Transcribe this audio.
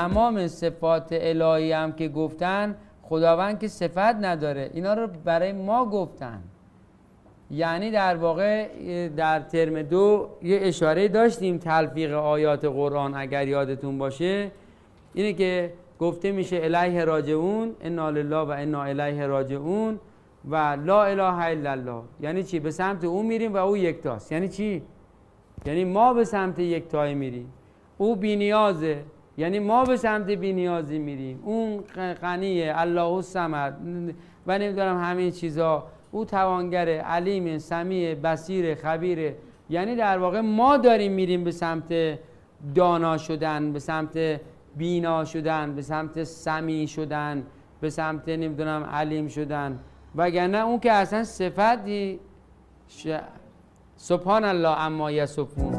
تمام صفات الهی هم که گفتن خداوند که صفت نداره اینا رو برای ما گفتن یعنی در واقع در ترم دو یه اشاره داشتیم تلفیق آیات قرآن اگر یادتون باشه اینه که گفته میشه الیه راجعون انا لله و انا الیه راجعون و لا اله الا الله یعنی چی به سمت او میریم و او یکتاست یعنی چی یعنی ما به سمت یکتایی میریم او بینیازه یعنی ما به سمت بینیازی میریم اون غنیه الله و و نمیدونم همین چیزا او توانگره علیم سمیع بسیره خبیره یعنی در واقع ما داریم میریم به سمت دانا شدن به سمت بینا شدن به سمت سمی شدن به سمت نمیدونم علیم شدن وگرنه اون که اصلا صفتی سبحان الله اما یا